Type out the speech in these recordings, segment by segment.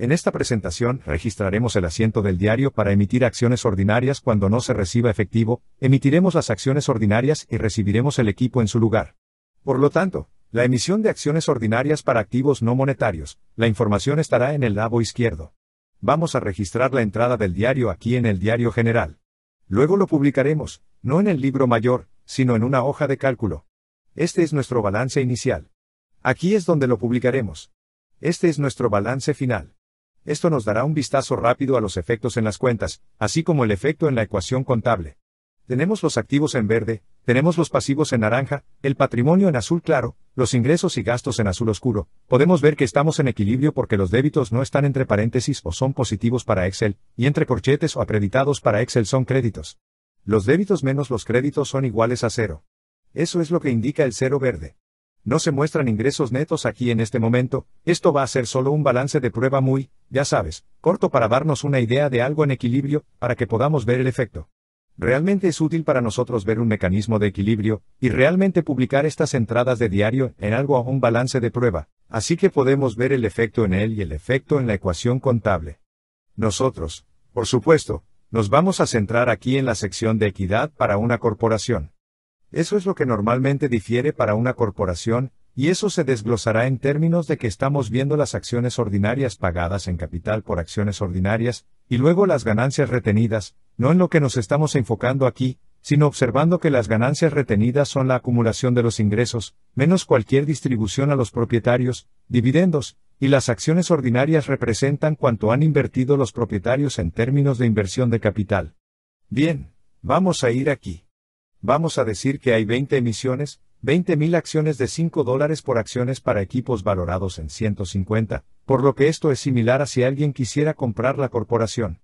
En esta presentación, registraremos el asiento del diario para emitir acciones ordinarias cuando no se reciba efectivo, emitiremos las acciones ordinarias y recibiremos el equipo en su lugar. Por lo tanto, la emisión de acciones ordinarias para activos no monetarios, la información estará en el lado izquierdo. Vamos a registrar la entrada del diario aquí en el diario general. Luego lo publicaremos, no en el libro mayor, sino en una hoja de cálculo. Este es nuestro balance inicial. Aquí es donde lo publicaremos. Este es nuestro balance final. Esto nos dará un vistazo rápido a los efectos en las cuentas, así como el efecto en la ecuación contable. Tenemos los activos en verde, tenemos los pasivos en naranja, el patrimonio en azul claro, los ingresos y gastos en azul oscuro. Podemos ver que estamos en equilibrio porque los débitos no están entre paréntesis o son positivos para Excel, y entre corchetes o acreditados para Excel son créditos. Los débitos menos los créditos son iguales a cero. Eso es lo que indica el cero verde. No se muestran ingresos netos aquí en este momento, esto va a ser solo un balance de prueba muy, ya sabes, corto para darnos una idea de algo en equilibrio, para que podamos ver el efecto. Realmente es útil para nosotros ver un mecanismo de equilibrio, y realmente publicar estas entradas de diario en algo a un balance de prueba, así que podemos ver el efecto en él y el efecto en la ecuación contable. Nosotros, por supuesto, nos vamos a centrar aquí en la sección de equidad para una corporación. Eso es lo que normalmente difiere para una corporación, y eso se desglosará en términos de que estamos viendo las acciones ordinarias pagadas en capital por acciones ordinarias, y luego las ganancias retenidas, no en lo que nos estamos enfocando aquí, sino observando que las ganancias retenidas son la acumulación de los ingresos, menos cualquier distribución a los propietarios, dividendos, y las acciones ordinarias representan cuanto han invertido los propietarios en términos de inversión de capital. Bien, vamos a ir aquí. Vamos a decir que hay 20 emisiones, mil acciones de 5 dólares por acciones para equipos valorados en 150, por lo que esto es similar a si alguien quisiera comprar la corporación.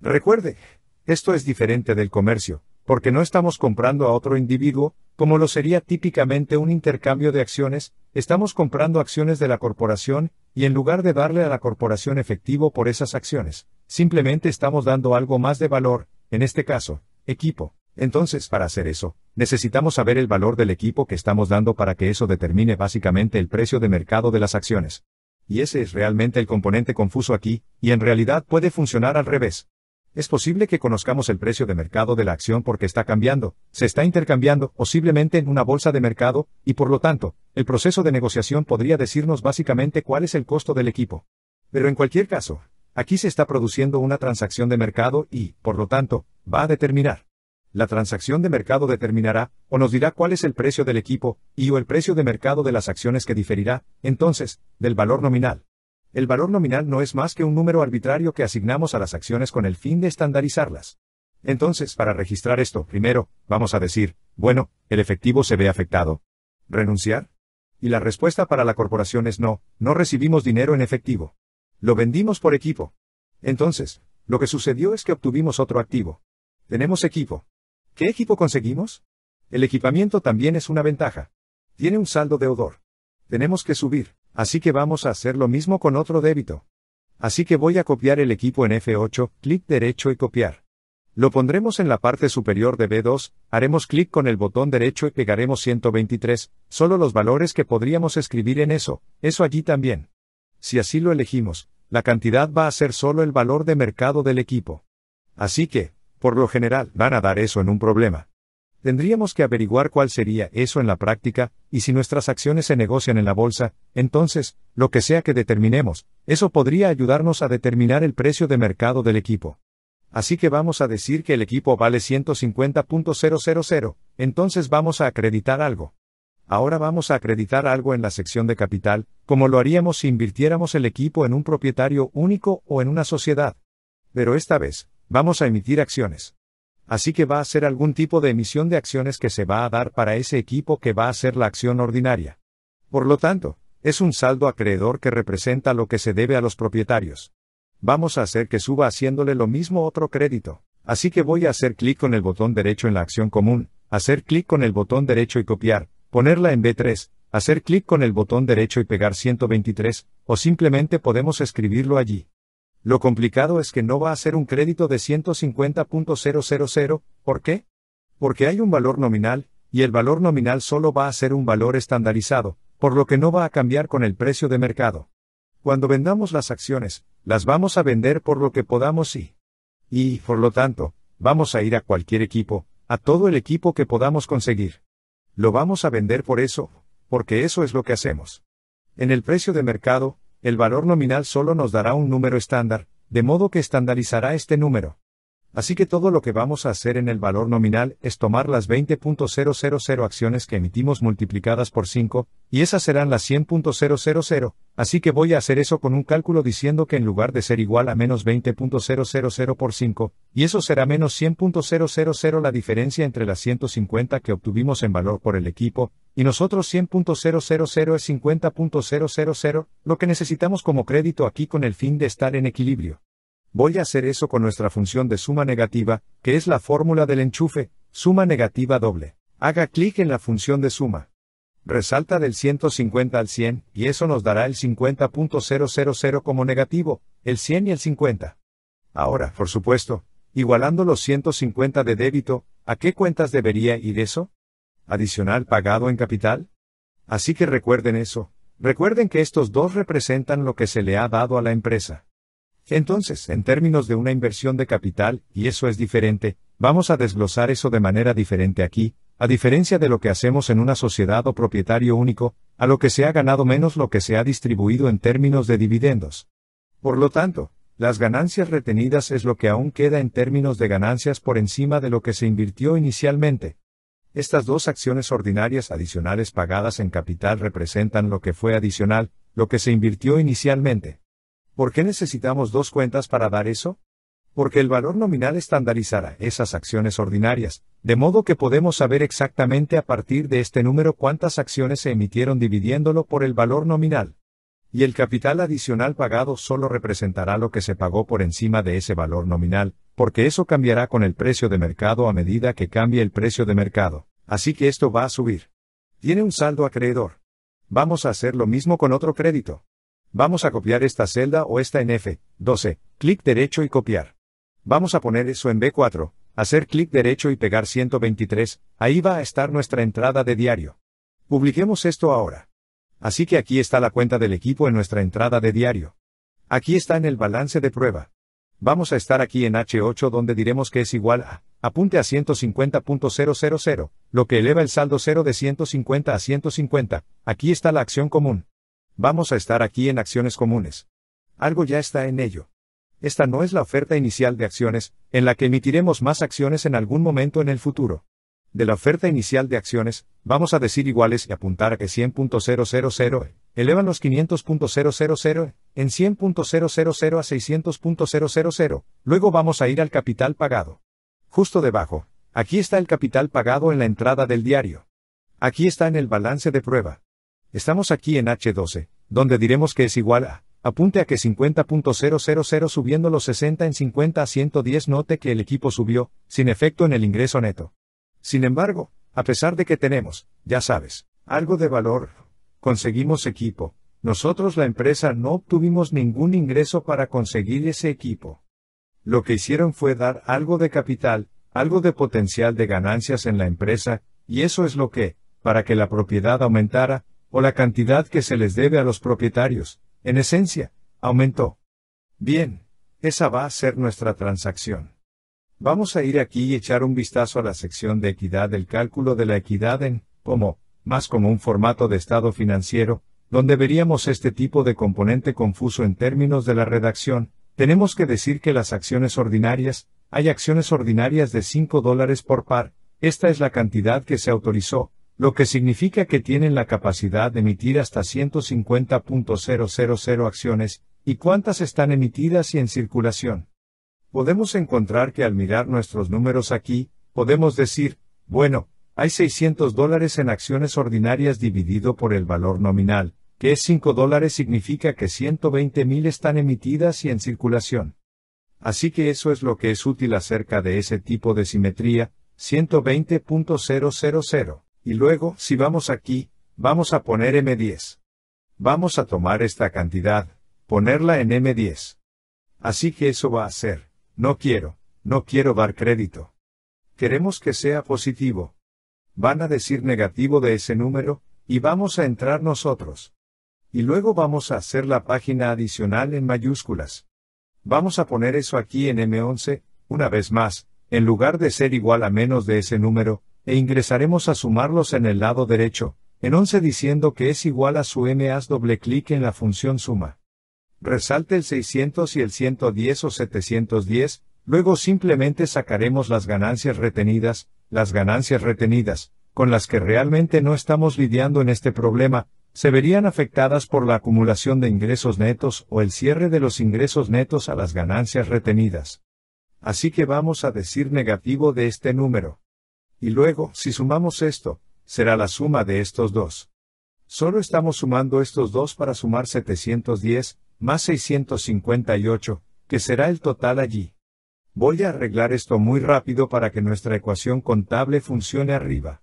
Recuerde, esto es diferente del comercio, porque no estamos comprando a otro individuo, como lo sería típicamente un intercambio de acciones, estamos comprando acciones de la corporación, y en lugar de darle a la corporación efectivo por esas acciones, simplemente estamos dando algo más de valor, en este caso, equipo. Entonces, para hacer eso, necesitamos saber el valor del equipo que estamos dando para que eso determine básicamente el precio de mercado de las acciones. Y ese es realmente el componente confuso aquí, y en realidad puede funcionar al revés. Es posible que conozcamos el precio de mercado de la acción porque está cambiando, se está intercambiando posiblemente en una bolsa de mercado, y por lo tanto, el proceso de negociación podría decirnos básicamente cuál es el costo del equipo. Pero en cualquier caso, aquí se está produciendo una transacción de mercado y, por lo tanto, va a determinar la transacción de mercado determinará, o nos dirá cuál es el precio del equipo, y o el precio de mercado de las acciones que diferirá, entonces, del valor nominal. El valor nominal no es más que un número arbitrario que asignamos a las acciones con el fin de estandarizarlas. Entonces, para registrar esto, primero, vamos a decir, bueno, el efectivo se ve afectado. ¿Renunciar? Y la respuesta para la corporación es no, no recibimos dinero en efectivo. Lo vendimos por equipo. Entonces, lo que sucedió es que obtuvimos otro activo. Tenemos equipo. ¿Qué equipo conseguimos? El equipamiento también es una ventaja. Tiene un saldo de odor. Tenemos que subir, así que vamos a hacer lo mismo con otro débito. Así que voy a copiar el equipo en F8, clic derecho y copiar. Lo pondremos en la parte superior de B2, haremos clic con el botón derecho y pegaremos 123, solo los valores que podríamos escribir en eso, eso allí también. Si así lo elegimos, la cantidad va a ser solo el valor de mercado del equipo. Así que, por lo general, van a dar eso en un problema. Tendríamos que averiguar cuál sería eso en la práctica, y si nuestras acciones se negocian en la bolsa, entonces, lo que sea que determinemos, eso podría ayudarnos a determinar el precio de mercado del equipo. Así que vamos a decir que el equipo vale 150.000, entonces vamos a acreditar algo. Ahora vamos a acreditar algo en la sección de capital, como lo haríamos si invirtiéramos el equipo en un propietario único o en una sociedad. Pero esta vez, Vamos a emitir acciones. Así que va a ser algún tipo de emisión de acciones que se va a dar para ese equipo que va a ser la acción ordinaria. Por lo tanto, es un saldo acreedor que representa lo que se debe a los propietarios. Vamos a hacer que suba haciéndole lo mismo otro crédito. Así que voy a hacer clic con el botón derecho en la acción común, hacer clic con el botón derecho y copiar, ponerla en B3, hacer clic con el botón derecho y pegar 123, o simplemente podemos escribirlo allí. Lo complicado es que no va a ser un crédito de 150.000, ¿por qué? Porque hay un valor nominal, y el valor nominal solo va a ser un valor estandarizado, por lo que no va a cambiar con el precio de mercado. Cuando vendamos las acciones, las vamos a vender por lo que podamos y... Y, por lo tanto, vamos a ir a cualquier equipo, a todo el equipo que podamos conseguir. Lo vamos a vender por eso, porque eso es lo que hacemos. En el precio de mercado, el valor nominal solo nos dará un número estándar, de modo que estandarizará este número. Así que todo lo que vamos a hacer en el valor nominal es tomar las 20.000 acciones que emitimos multiplicadas por 5, y esas serán las 100.000, así que voy a hacer eso con un cálculo diciendo que en lugar de ser igual a menos 20.000 por 5, y eso será menos 100.000 la diferencia entre las 150 que obtuvimos en valor por el equipo, y nosotros 100.000 es 50.000, lo que necesitamos como crédito aquí con el fin de estar en equilibrio. Voy a hacer eso con nuestra función de suma negativa, que es la fórmula del enchufe, suma negativa doble. Haga clic en la función de suma. Resalta del 150 al 100, y eso nos dará el 50.000 como negativo, el 100 y el 50. Ahora, por supuesto, igualando los 150 de débito, ¿a qué cuentas debería ir eso? ¿Adicional pagado en capital? Así que recuerden eso, recuerden que estos dos representan lo que se le ha dado a la empresa. Entonces, en términos de una inversión de capital, y eso es diferente, vamos a desglosar eso de manera diferente aquí, a diferencia de lo que hacemos en una sociedad o propietario único, a lo que se ha ganado menos lo que se ha distribuido en términos de dividendos. Por lo tanto, las ganancias retenidas es lo que aún queda en términos de ganancias por encima de lo que se invirtió inicialmente. Estas dos acciones ordinarias adicionales pagadas en capital representan lo que fue adicional, lo que se invirtió inicialmente. ¿Por qué necesitamos dos cuentas para dar eso? Porque el valor nominal estandarizará esas acciones ordinarias, de modo que podemos saber exactamente a partir de este número cuántas acciones se emitieron dividiéndolo por el valor nominal. Y el capital adicional pagado solo representará lo que se pagó por encima de ese valor nominal, porque eso cambiará con el precio de mercado a medida que cambie el precio de mercado, así que esto va a subir. Tiene un saldo acreedor. Vamos a hacer lo mismo con otro crédito. Vamos a copiar esta celda o esta en F12, clic derecho y copiar. Vamos a poner eso en B4, hacer clic derecho y pegar 123, ahí va a estar nuestra entrada de diario. Publiquemos esto ahora. Así que aquí está la cuenta del equipo en nuestra entrada de diario. Aquí está en el balance de prueba. Vamos a estar aquí en H8 donde diremos que es igual a, apunte a 150.000, lo que eleva el saldo 0 de 150 a 150, aquí está la acción común. Vamos a estar aquí en acciones comunes. Algo ya está en ello. Esta no es la oferta inicial de acciones, en la que emitiremos más acciones en algún momento en el futuro. De la oferta inicial de acciones, vamos a decir iguales y apuntar a que 100.000 elevan los 500.000 en 100.000 a 600.000, luego vamos a ir al capital pagado. Justo debajo, aquí está el capital pagado en la entrada del diario. Aquí está en el balance de prueba. Estamos aquí en H12, donde diremos que es igual a, apunte a que 50.000 subiendo los 60 en 50 a 110 note que el equipo subió, sin efecto en el ingreso neto. Sin embargo, a pesar de que tenemos, ya sabes, algo de valor, conseguimos equipo, nosotros la empresa no obtuvimos ningún ingreso para conseguir ese equipo. Lo que hicieron fue dar algo de capital, algo de potencial de ganancias en la empresa, y eso es lo que, para que la propiedad aumentara, o la cantidad que se les debe a los propietarios, en esencia, aumentó. Bien, esa va a ser nuestra transacción. Vamos a ir aquí y echar un vistazo a la sección de equidad del cálculo de la equidad en, como, más como un formato de estado financiero, donde veríamos este tipo de componente confuso en términos de la redacción, tenemos que decir que las acciones ordinarias, hay acciones ordinarias de 5 dólares por par, esta es la cantidad que se autorizó, lo que significa que tienen la capacidad de emitir hasta 150.000 acciones, y cuántas están emitidas y en circulación. Podemos encontrar que al mirar nuestros números aquí, podemos decir, bueno, hay 600 dólares en acciones ordinarias dividido por el valor nominal, que es 5 dólares significa que 120.000 están emitidas y en circulación. Así que eso es lo que es útil acerca de ese tipo de simetría, 120.000. Y luego, si vamos aquí, vamos a poner M10. Vamos a tomar esta cantidad, ponerla en M10. Así que eso va a ser, no quiero, no quiero dar crédito. Queremos que sea positivo. Van a decir negativo de ese número, y vamos a entrar nosotros. Y luego vamos a hacer la página adicional en mayúsculas. Vamos a poner eso aquí en M11, una vez más, en lugar de ser igual a menos de ese número, e ingresaremos a sumarlos en el lado derecho, en 11 diciendo que es igual a su m, haz doble clic en la función suma. Resalte el 600 y el 110 o 710, luego simplemente sacaremos las ganancias retenidas, las ganancias retenidas, con las que realmente no estamos lidiando en este problema, se verían afectadas por la acumulación de ingresos netos o el cierre de los ingresos netos a las ganancias retenidas. Así que vamos a decir negativo de este número. Y luego, si sumamos esto, será la suma de estos dos. Solo estamos sumando estos dos para sumar 710, más 658, que será el total allí. Voy a arreglar esto muy rápido para que nuestra ecuación contable funcione arriba.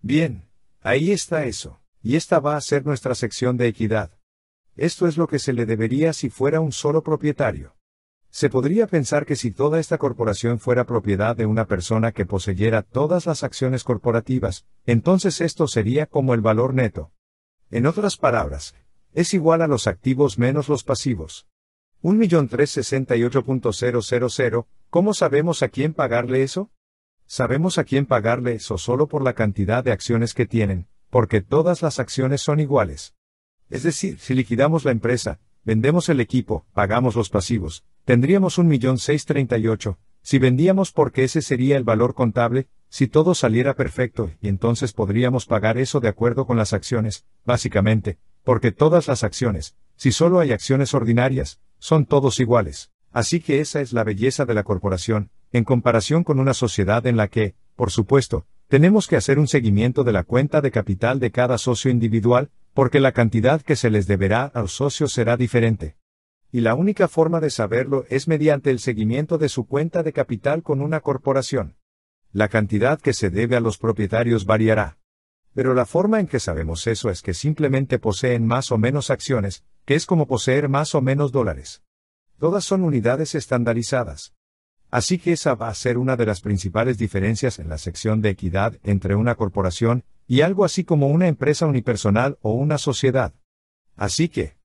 Bien, ahí está eso, y esta va a ser nuestra sección de equidad. Esto es lo que se le debería si fuera un solo propietario. Se podría pensar que si toda esta corporación fuera propiedad de una persona que poseyera todas las acciones corporativas, entonces esto sería como el valor neto. En otras palabras, es igual a los activos menos los pasivos. 1.368.000, ¿cómo sabemos a quién pagarle eso? Sabemos a quién pagarle eso solo por la cantidad de acciones que tienen, porque todas las acciones son iguales. Es decir, si liquidamos la empresa, vendemos el equipo, pagamos los pasivos, Tendríamos un millón si vendíamos porque ese sería el valor contable, si todo saliera perfecto, y entonces podríamos pagar eso de acuerdo con las acciones, básicamente, porque todas las acciones, si solo hay acciones ordinarias, son todos iguales. Así que esa es la belleza de la corporación, en comparación con una sociedad en la que, por supuesto, tenemos que hacer un seguimiento de la cuenta de capital de cada socio individual, porque la cantidad que se les deberá a los socios será diferente y la única forma de saberlo es mediante el seguimiento de su cuenta de capital con una corporación. La cantidad que se debe a los propietarios variará. Pero la forma en que sabemos eso es que simplemente poseen más o menos acciones, que es como poseer más o menos dólares. Todas son unidades estandarizadas. Así que esa va a ser una de las principales diferencias en la sección de equidad entre una corporación y algo así como una empresa unipersonal o una sociedad. Así que,